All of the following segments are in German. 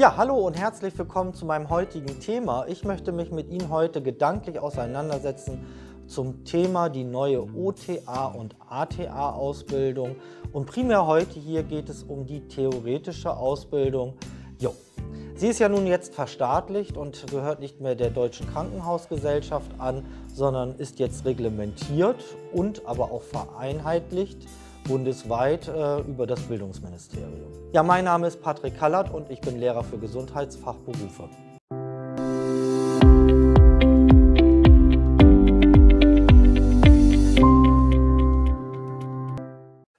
Ja, hallo und herzlich willkommen zu meinem heutigen Thema. Ich möchte mich mit Ihnen heute gedanklich auseinandersetzen zum Thema die neue OTA und ATA Ausbildung und primär heute hier geht es um die theoretische Ausbildung. Jo. Sie ist ja nun jetzt verstaatlicht und gehört nicht mehr der Deutschen Krankenhausgesellschaft an, sondern ist jetzt reglementiert und aber auch vereinheitlicht bundesweit äh, über das Bildungsministerium. Ja, mein Name ist Patrick Kallert und ich bin Lehrer für Gesundheitsfachberufe.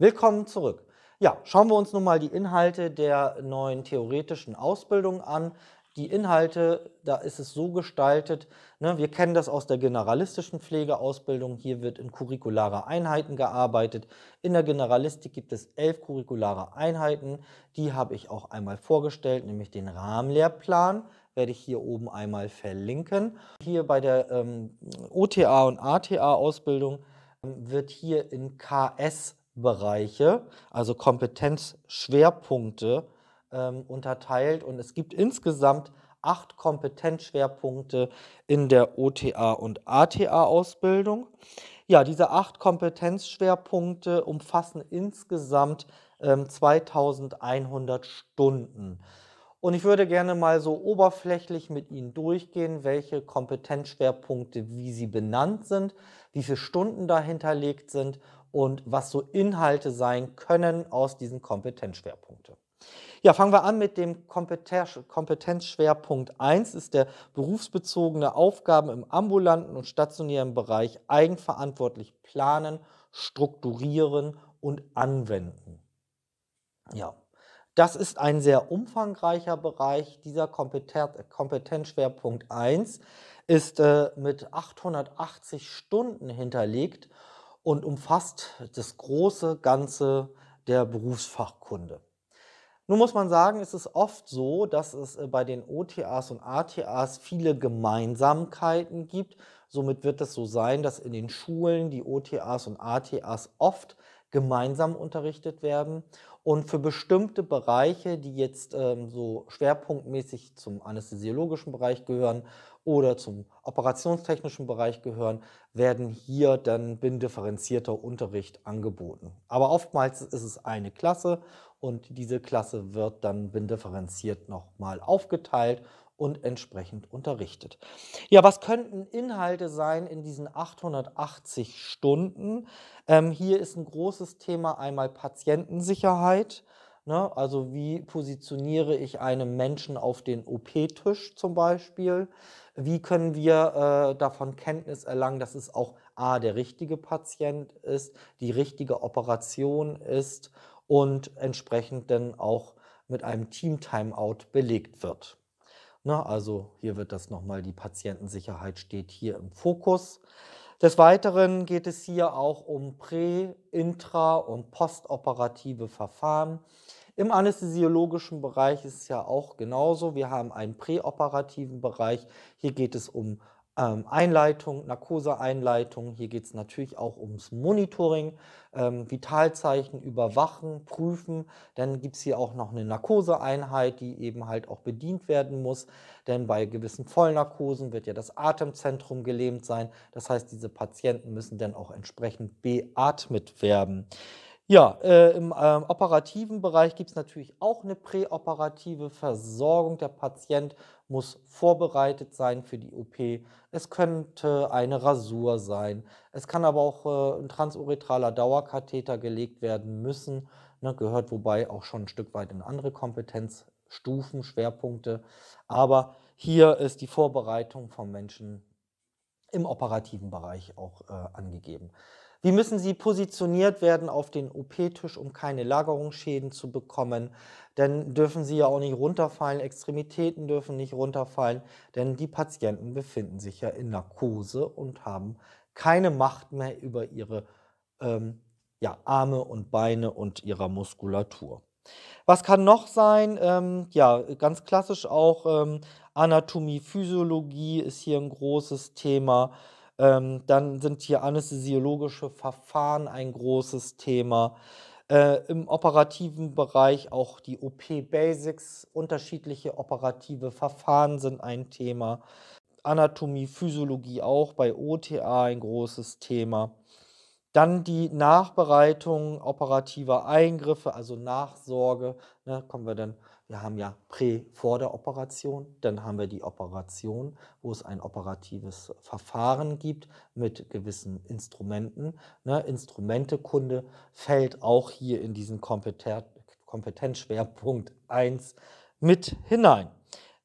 Willkommen zurück. Ja, schauen wir uns nun mal die Inhalte der neuen theoretischen Ausbildung an die Inhalte, da ist es so gestaltet, ne, wir kennen das aus der generalistischen Pflegeausbildung, hier wird in curriculare Einheiten gearbeitet. In der Generalistik gibt es elf curriculare Einheiten, die habe ich auch einmal vorgestellt, nämlich den Rahmenlehrplan, werde ich hier oben einmal verlinken. Hier bei der ähm, OTA und ATA-Ausbildung ähm, wird hier in KS-Bereiche, also Kompetenzschwerpunkte, ähm, unterteilt und es gibt insgesamt acht Kompetenzschwerpunkte in der OTA- und ATA-Ausbildung. Ja, diese acht Kompetenzschwerpunkte umfassen insgesamt ähm, 2100 Stunden. Und ich würde gerne mal so oberflächlich mit Ihnen durchgehen, welche Kompetenzschwerpunkte, wie sie benannt sind, wie viele Stunden dahinterlegt sind und was so Inhalte sein können aus diesen Kompetenzschwerpunkten. Ja, fangen wir an mit dem Kompetenzschwerpunkt 1, ist der berufsbezogene Aufgaben im ambulanten und stationären Bereich eigenverantwortlich planen, strukturieren und anwenden. Ja, das ist ein sehr umfangreicher Bereich. Dieser Kompetenzschwerpunkt 1 ist äh, mit 880 Stunden hinterlegt und umfasst das große Ganze der Berufsfachkunde. Nun muss man sagen, es ist oft so, dass es äh, bei den OTAs und ATAs viele Gemeinsamkeiten gibt. Somit wird es so sein, dass in den Schulen die OTAs und ATAs oft gemeinsam unterrichtet werden. Und für bestimmte Bereiche, die jetzt ähm, so schwerpunktmäßig zum anästhesiologischen Bereich gehören oder zum operationstechnischen Bereich gehören, werden hier dann bindifferenzierter Unterricht angeboten. Aber oftmals ist es eine Klasse und diese Klasse wird dann bindifferenziert nochmal aufgeteilt und entsprechend unterrichtet. Ja, was könnten Inhalte sein in diesen 880 Stunden? Ähm, hier ist ein großes Thema einmal Patientensicherheit. Ne? Also wie positioniere ich einen Menschen auf den OP-Tisch zum Beispiel? Wie können wir äh, davon Kenntnis erlangen, dass es auch A, der richtige Patient ist, die richtige Operation ist und entsprechend dann auch mit einem Team-Timeout belegt wird. Na, also hier wird das nochmal, die Patientensicherheit steht hier im Fokus. Des Weiteren geht es hier auch um prä-, intra- und postoperative Verfahren. Im anästhesiologischen Bereich ist es ja auch genauso. Wir haben einen präoperativen Bereich. Hier geht es um ähm, Einleitung, Narkoseeinleitung. Hier geht es natürlich auch ums Monitoring, ähm, Vitalzeichen überwachen, prüfen. Dann gibt es hier auch noch eine Narkoseeinheit, die eben halt auch bedient werden muss. Denn bei gewissen Vollnarkosen wird ja das Atemzentrum gelähmt sein. Das heißt, diese Patienten müssen dann auch entsprechend beatmet werden. Ja, äh, im äh, operativen Bereich gibt es natürlich auch eine präoperative Versorgung. Der Patient muss vorbereitet sein für die OP. Es könnte eine Rasur sein. Es kann aber auch äh, ein transuretraler Dauerkatheter gelegt werden müssen. Ne, gehört wobei auch schon ein Stück weit in andere Kompetenzstufen, Schwerpunkte. Aber hier ist die Vorbereitung vom Menschen im operativen Bereich auch äh, angegeben. Wie müssen sie positioniert werden auf den OP-Tisch, um keine Lagerungsschäden zu bekommen? Denn dürfen sie ja auch nicht runterfallen, Extremitäten dürfen nicht runterfallen, denn die Patienten befinden sich ja in Narkose und haben keine Macht mehr über ihre ähm, ja, Arme und Beine und ihrer Muskulatur. Was kann noch sein? Ähm, ja, ganz klassisch auch ähm, Anatomie, Physiologie ist hier ein großes Thema. Ähm, dann sind hier anästhesiologische Verfahren ein großes Thema. Äh, Im operativen Bereich auch die OP-Basics, unterschiedliche operative Verfahren sind ein Thema. Anatomie, Physiologie auch bei OTA ein großes Thema. Dann die Nachbereitung operativer Eingriffe, also Nachsorge, ne, kommen wir dann wir haben ja Prä vor der Operation, dann haben wir die Operation, wo es ein operatives Verfahren gibt mit gewissen Instrumenten. Ne, Instrumentekunde fällt auch hier in diesen Kompetenzschwerpunkt 1 mit hinein.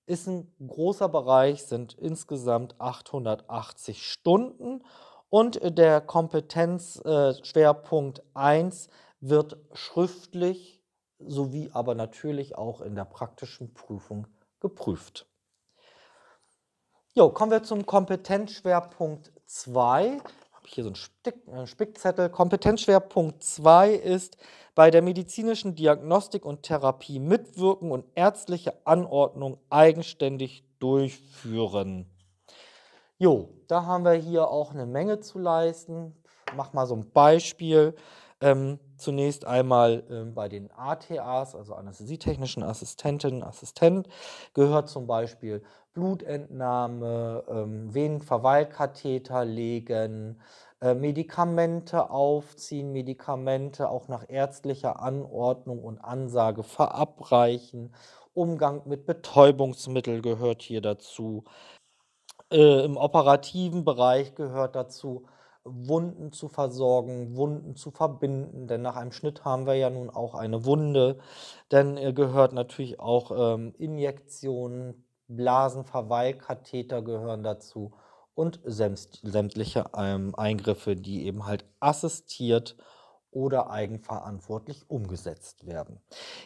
Ist ein großer Bereich, sind insgesamt 880 Stunden und der Kompetenzschwerpunkt äh, 1 wird schriftlich sowie aber natürlich auch in der praktischen Prüfung geprüft. Jo, kommen wir zum Kompetenzschwerpunkt 2. Habe ich hier so einen, Stick, einen Spickzettel. Kompetenzschwerpunkt 2 ist bei der medizinischen Diagnostik und Therapie mitwirken und ärztliche Anordnung eigenständig durchführen. Jo, da haben wir hier auch eine Menge zu leisten. Ich mach mal so ein Beispiel. Ähm, zunächst einmal ähm, bei den ATAs, also anästhesietechnischen Assistentinnen, Assistent, gehört zum Beispiel Blutentnahme, ähm, Venenverweilkatheter legen, äh, Medikamente aufziehen, Medikamente auch nach ärztlicher Anordnung und Ansage verabreichen. Umgang mit Betäubungsmitteln gehört hier dazu. Äh, Im operativen Bereich gehört dazu Wunden zu versorgen, Wunden zu verbinden, denn nach einem Schnitt haben wir ja nun auch eine Wunde. Dann gehört natürlich auch ähm, Injektionen, Blasenverweilkatheter gehören dazu und sämtliche ähm, Eingriffe, die eben halt assistiert oder eigenverantwortlich umgesetzt werden.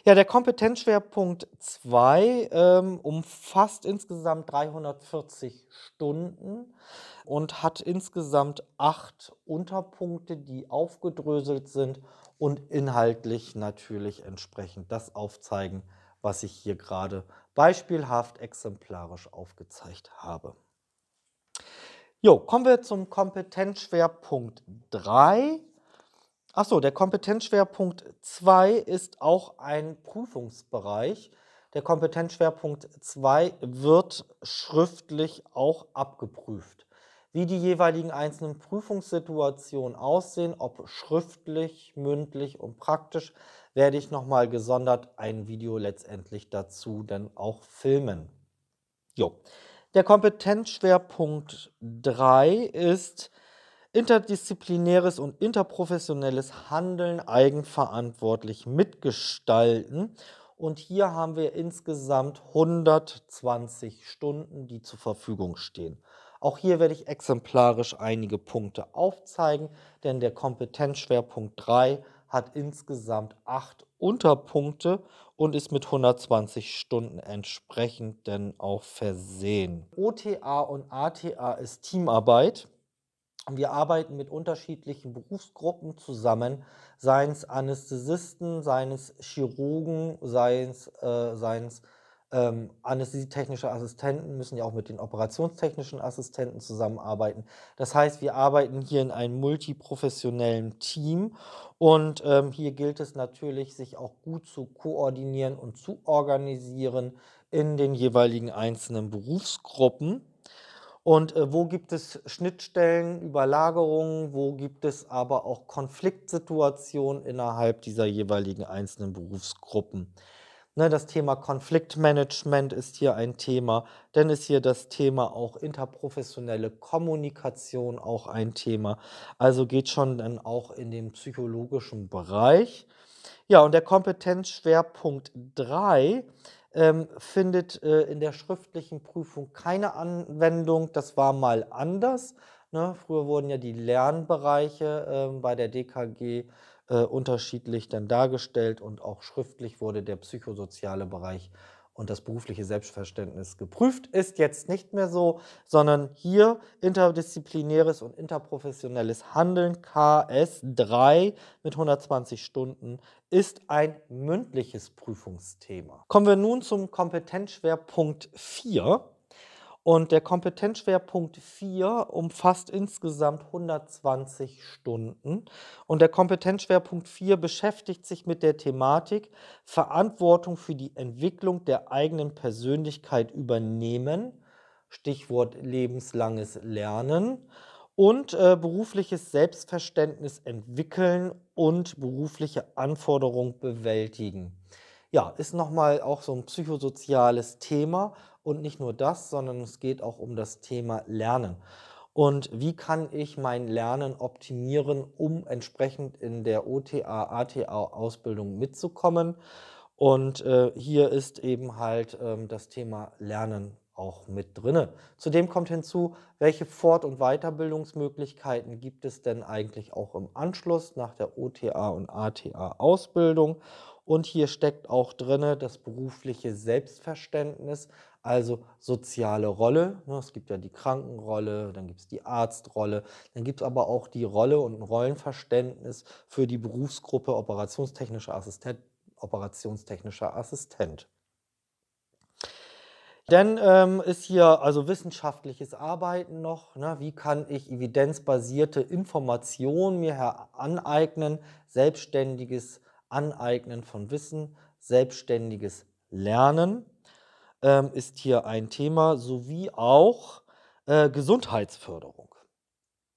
Ja, der Kompetenzschwerpunkt 2 ähm, umfasst insgesamt 340 Stunden und hat insgesamt acht Unterpunkte, die aufgedröselt sind und inhaltlich natürlich entsprechend das aufzeigen, was ich hier gerade beispielhaft exemplarisch aufgezeigt habe. Jo, kommen wir zum Kompetenzschwerpunkt 3. Achso, der Kompetenzschwerpunkt 2 ist auch ein Prüfungsbereich. Der Kompetenzschwerpunkt 2 wird schriftlich auch abgeprüft. Wie die jeweiligen einzelnen Prüfungssituationen aussehen, ob schriftlich, mündlich und praktisch, werde ich nochmal gesondert ein Video letztendlich dazu dann auch filmen. Jo. Der Kompetenzschwerpunkt 3 ist interdisziplinäres und interprofessionelles Handeln eigenverantwortlich mitgestalten. Und hier haben wir insgesamt 120 Stunden, die zur Verfügung stehen. Auch hier werde ich exemplarisch einige Punkte aufzeigen, denn der Kompetenzschwerpunkt 3 hat insgesamt acht Unterpunkte und ist mit 120 Stunden entsprechend denn auch versehen. OTA und ATA ist Teamarbeit. Wir arbeiten mit unterschiedlichen Berufsgruppen zusammen, seien es Anästhesisten, seien es Chirurgen, seien es, äh, seien es ähm, anästhesietechnische Assistenten, müssen ja auch mit den operationstechnischen Assistenten zusammenarbeiten. Das heißt, wir arbeiten hier in einem multiprofessionellen Team und ähm, hier gilt es natürlich, sich auch gut zu koordinieren und zu organisieren in den jeweiligen einzelnen Berufsgruppen. Und äh, wo gibt es Schnittstellen, Überlagerungen, wo gibt es aber auch Konfliktsituationen innerhalb dieser jeweiligen einzelnen Berufsgruppen? Ne, das Thema Konfliktmanagement ist hier ein Thema, dann ist hier das Thema auch interprofessionelle Kommunikation auch ein Thema. Also geht schon dann auch in den psychologischen Bereich. Ja, und der Kompetenzschwerpunkt 3 ähm, findet äh, in der schriftlichen Prüfung keine Anwendung. Das war mal anders. Ne? Früher wurden ja die Lernbereiche äh, bei der DKG äh, unterschiedlich dann dargestellt und auch schriftlich wurde der psychosoziale Bereich äh, und das berufliche Selbstverständnis geprüft ist jetzt nicht mehr so, sondern hier interdisziplinäres und interprofessionelles Handeln KS3 mit 120 Stunden ist ein mündliches Prüfungsthema. Kommen wir nun zum Kompetenzschwerpunkt 4. Und der Kompetenzschwerpunkt 4 umfasst insgesamt 120 Stunden. Und der Kompetenzschwerpunkt 4 beschäftigt sich mit der Thematik Verantwortung für die Entwicklung der eigenen Persönlichkeit übernehmen. Stichwort lebenslanges Lernen und äh, berufliches Selbstverständnis entwickeln und berufliche Anforderungen bewältigen. Ja, ist nochmal auch so ein psychosoziales Thema und nicht nur das, sondern es geht auch um das Thema Lernen. Und wie kann ich mein Lernen optimieren, um entsprechend in der OTA, ATA-Ausbildung mitzukommen? Und äh, hier ist eben halt äh, das Thema Lernen auch mit drinne. Zudem kommt hinzu, welche Fort- und Weiterbildungsmöglichkeiten gibt es denn eigentlich auch im Anschluss nach der OTA und ATA Ausbildung und hier steckt auch drinne das berufliche Selbstverständnis, also soziale Rolle. Ne? Es gibt ja die Krankenrolle, dann gibt es die Arztrolle, dann gibt es aber auch die Rolle und ein Rollenverständnis für die Berufsgruppe operationstechnischer Assistent, operationstechnischer Assistent. Dann ähm, ist hier also wissenschaftliches Arbeiten noch. Ne? Wie kann ich evidenzbasierte Informationen mir aneignen? Selbstständiges Aneignen von Wissen, selbstständiges Lernen ähm, ist hier ein Thema, sowie auch äh, Gesundheitsförderung.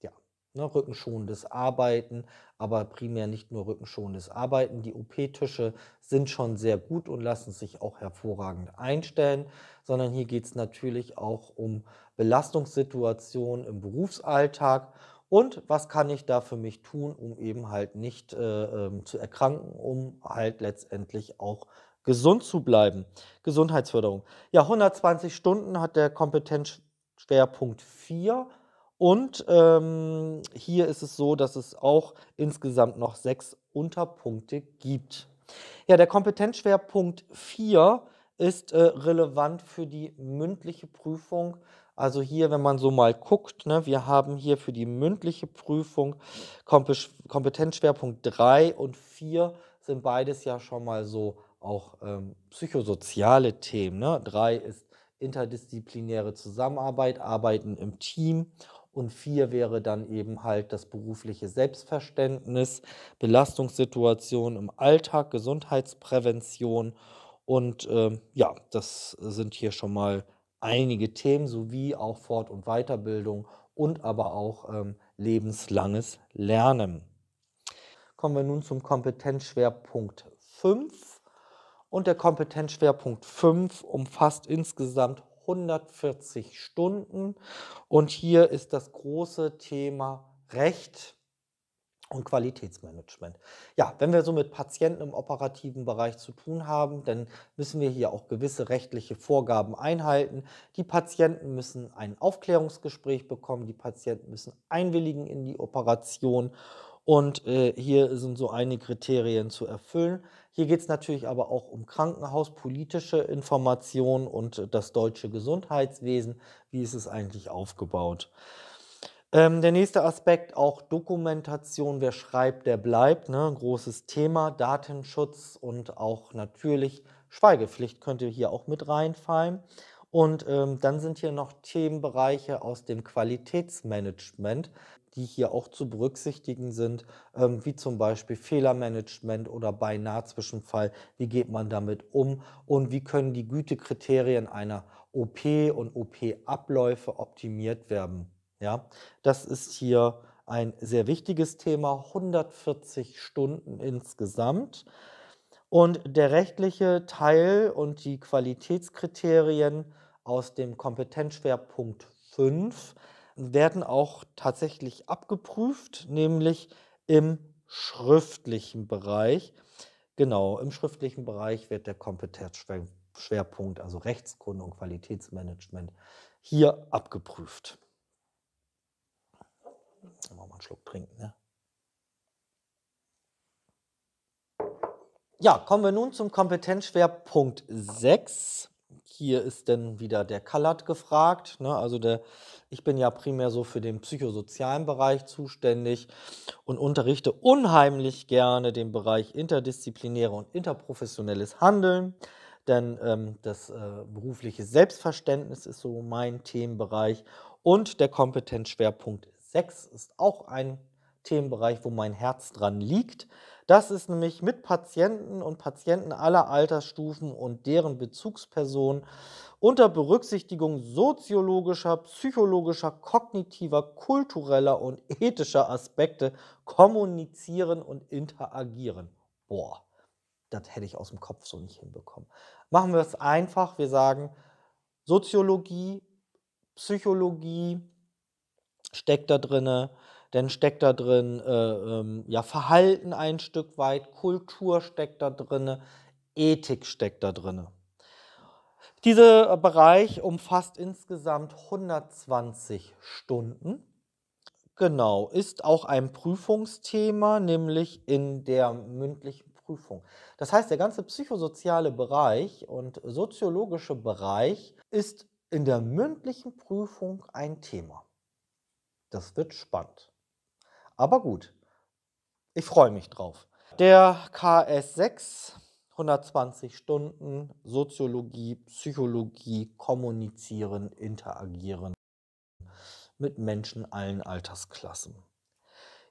Ja, ne, rückenschonendes Arbeiten, aber primär nicht nur rückenschonendes Arbeiten. Die OP-Tische sind schon sehr gut und lassen sich auch hervorragend einstellen, sondern hier geht es natürlich auch um Belastungssituationen im Berufsalltag und was kann ich da für mich tun, um eben halt nicht äh, ähm, zu erkranken, um halt letztendlich auch gesund zu bleiben. Gesundheitsförderung. Ja, 120 Stunden hat der Kompetenzschwerpunkt 4. Und ähm, hier ist es so, dass es auch insgesamt noch sechs Unterpunkte gibt. Ja, der Kompetenzschwerpunkt 4 ist äh, relevant für die mündliche Prüfung. Also hier, wenn man so mal guckt, ne, wir haben hier für die mündliche Prüfung Kompetenzschwerpunkt 3 und 4 sind beides ja schon mal so auch ähm, psychosoziale Themen. Ne? Drei ist interdisziplinäre Zusammenarbeit, Arbeiten im Team. Und vier wäre dann eben halt das berufliche Selbstverständnis, Belastungssituationen im Alltag, Gesundheitsprävention. Und äh, ja, das sind hier schon mal einige Themen sowie auch Fort- und Weiterbildung und aber auch ähm, lebenslanges Lernen kommen wir nun zum Kompetenzschwerpunkt 5. Und der Kompetenzschwerpunkt 5 umfasst insgesamt 140 Stunden. Und hier ist das große Thema Recht und Qualitätsmanagement. Ja, wenn wir so mit Patienten im operativen Bereich zu tun haben, dann müssen wir hier auch gewisse rechtliche Vorgaben einhalten. Die Patienten müssen ein Aufklärungsgespräch bekommen, die Patienten müssen einwilligen in die Operation und äh, hier sind so einige Kriterien zu erfüllen. Hier geht es natürlich aber auch um Krankenhaus, politische Informationen und das deutsche Gesundheitswesen. Wie ist es eigentlich aufgebaut? Ähm, der nächste Aspekt auch Dokumentation. Wer schreibt, der bleibt. Ne? Großes Thema. Datenschutz und auch natürlich Schweigepflicht könnte hier auch mit reinfallen. Und ähm, dann sind hier noch Themenbereiche aus dem Qualitätsmanagement die hier auch zu berücksichtigen sind, ähm, wie zum Beispiel Fehlermanagement oder Beinahe-Zwischenfall. Wie geht man damit um und wie können die Gütekriterien einer OP und OP-Abläufe optimiert werden? Ja, das ist hier ein sehr wichtiges Thema, 140 Stunden insgesamt. Und der rechtliche Teil und die Qualitätskriterien aus dem Kompetenzschwerpunkt 5 werden auch tatsächlich abgeprüft, nämlich im schriftlichen Bereich. Genau, im schriftlichen Bereich wird der Kompetenzschwerpunkt, also Rechtskunde und Qualitätsmanagement, hier abgeprüft. Mal einen Schluck trinken. Ne? Ja, kommen wir nun zum Kompetenzschwerpunkt 6 hier ist dann wieder der Kalat gefragt. Ne? Also der, ich bin ja primär so für den psychosozialen Bereich zuständig und unterrichte unheimlich gerne den Bereich interdisziplinäre und interprofessionelles Handeln. Denn ähm, das äh, berufliche Selbstverständnis ist so mein Themenbereich. Und der Kompetenzschwerpunkt 6 ist auch ein Themenbereich, wo mein Herz dran liegt. Das ist nämlich mit Patienten und Patienten aller Altersstufen und deren Bezugspersonen unter Berücksichtigung soziologischer, psychologischer, kognitiver, kultureller und ethischer Aspekte kommunizieren und interagieren. Boah, das hätte ich aus dem Kopf so nicht hinbekommen. Machen wir es einfach. Wir sagen Soziologie, Psychologie steckt da drinne dann steckt da drin äh, ähm, ja, Verhalten ein Stück weit, Kultur steckt da drin, Ethik steckt da drin. Dieser äh, Bereich umfasst insgesamt 120 Stunden. Genau, ist auch ein Prüfungsthema, nämlich in der mündlichen Prüfung. Das heißt, der ganze psychosoziale Bereich und soziologische Bereich ist in der mündlichen Prüfung ein Thema. Das wird spannend. Aber gut, ich freue mich drauf. Der KS6, 120 Stunden Soziologie, Psychologie, Kommunizieren, Interagieren mit Menschen allen Altersklassen.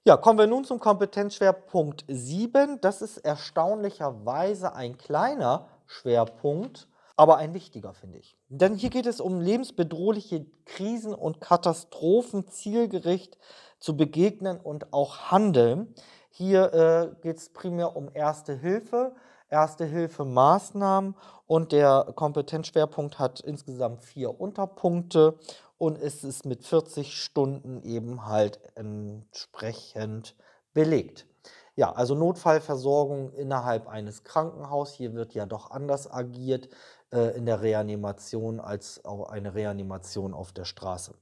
Ja, kommen wir nun zum Kompetenzschwerpunkt 7. Das ist erstaunlicherweise ein kleiner Schwerpunkt, aber ein wichtiger, finde ich. Denn hier geht es um lebensbedrohliche Krisen und Katastrophen zielgerichtet zu begegnen und auch handeln. Hier äh, geht es primär um Erste Hilfe, Erste Hilfe Maßnahmen und der Kompetenzschwerpunkt hat insgesamt vier Unterpunkte und es ist mit 40 Stunden eben halt entsprechend belegt. Ja, also Notfallversorgung innerhalb eines Krankenhauses. Hier wird ja doch anders agiert äh, in der Reanimation als auch eine Reanimation auf der Straße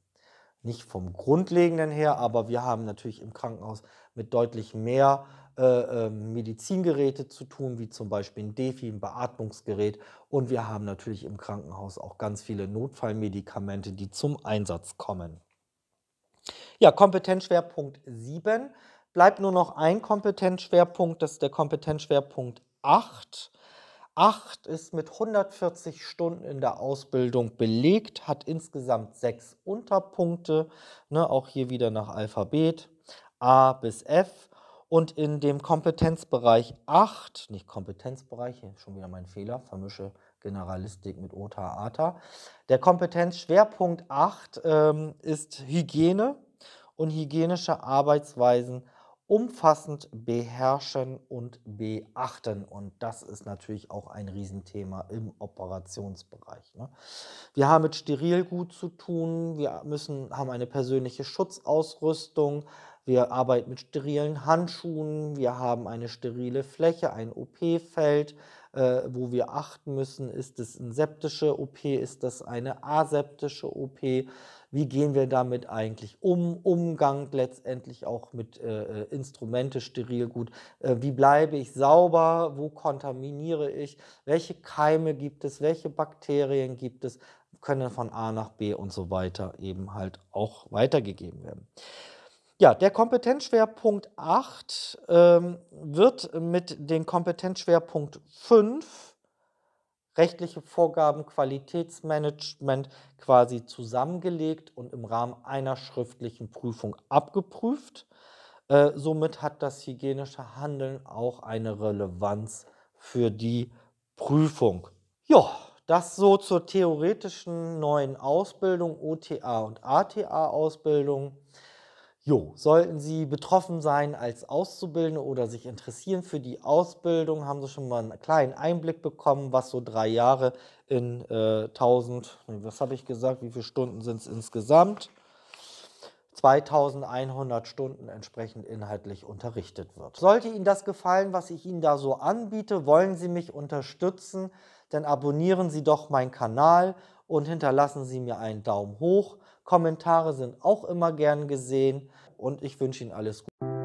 nicht vom Grundlegenden her, aber wir haben natürlich im Krankenhaus mit deutlich mehr äh, ähm, Medizingeräte zu tun, wie zum Beispiel ein Defi, ein Beatmungsgerät. Und wir haben natürlich im Krankenhaus auch ganz viele Notfallmedikamente, die zum Einsatz kommen. Ja, Kompetenzschwerpunkt 7. Bleibt nur noch ein Kompetenzschwerpunkt, das ist der Kompetenzschwerpunkt 8. 8 ist mit 140 Stunden in der Ausbildung belegt, hat insgesamt sechs Unterpunkte, ne, auch hier wieder nach Alphabet, A bis F. Und in dem Kompetenzbereich 8, nicht Kompetenzbereich, schon wieder mein Fehler, vermische Generalistik mit OTA, ATA. Der Kompetenzschwerpunkt 8 ähm, ist Hygiene und hygienische Arbeitsweisen umfassend beherrschen und beachten. Und das ist natürlich auch ein Riesenthema im Operationsbereich. Ne? Wir haben mit Sterilgut zu tun, wir müssen, haben eine persönliche Schutzausrüstung, wir arbeiten mit sterilen Handschuhen, wir haben eine sterile Fläche, ein OP-Feld. Äh, wo wir achten müssen, ist es eine septische OP, ist das eine aseptische OP wie gehen wir damit eigentlich um, Umgang letztendlich auch mit äh, äh Instrumente steril gut, äh, wie bleibe ich sauber, wo kontaminiere ich, welche Keime gibt es, welche Bakterien gibt es, können von A nach B und so weiter eben halt auch weitergegeben werden. Ja, der Kompetenzschwerpunkt 8 ähm, wird mit dem Kompetenzschwerpunkt 5 rechtliche Vorgaben, Qualitätsmanagement quasi zusammengelegt und im Rahmen einer schriftlichen Prüfung abgeprüft. Äh, somit hat das hygienische Handeln auch eine Relevanz für die Prüfung. Ja, das so zur theoretischen neuen Ausbildung, OTA und ATA-Ausbildung. Jo, sollten Sie betroffen sein als Auszubildende oder sich interessieren für die Ausbildung, haben Sie schon mal einen kleinen Einblick bekommen, was so drei Jahre in äh, 1000, was habe ich gesagt, wie viele Stunden sind es insgesamt? 2100 Stunden entsprechend inhaltlich unterrichtet wird. Sollte Ihnen das gefallen, was ich Ihnen da so anbiete, wollen Sie mich unterstützen, dann abonnieren Sie doch meinen Kanal und hinterlassen Sie mir einen Daumen hoch. Kommentare sind auch immer gern gesehen und ich wünsche Ihnen alles Gute.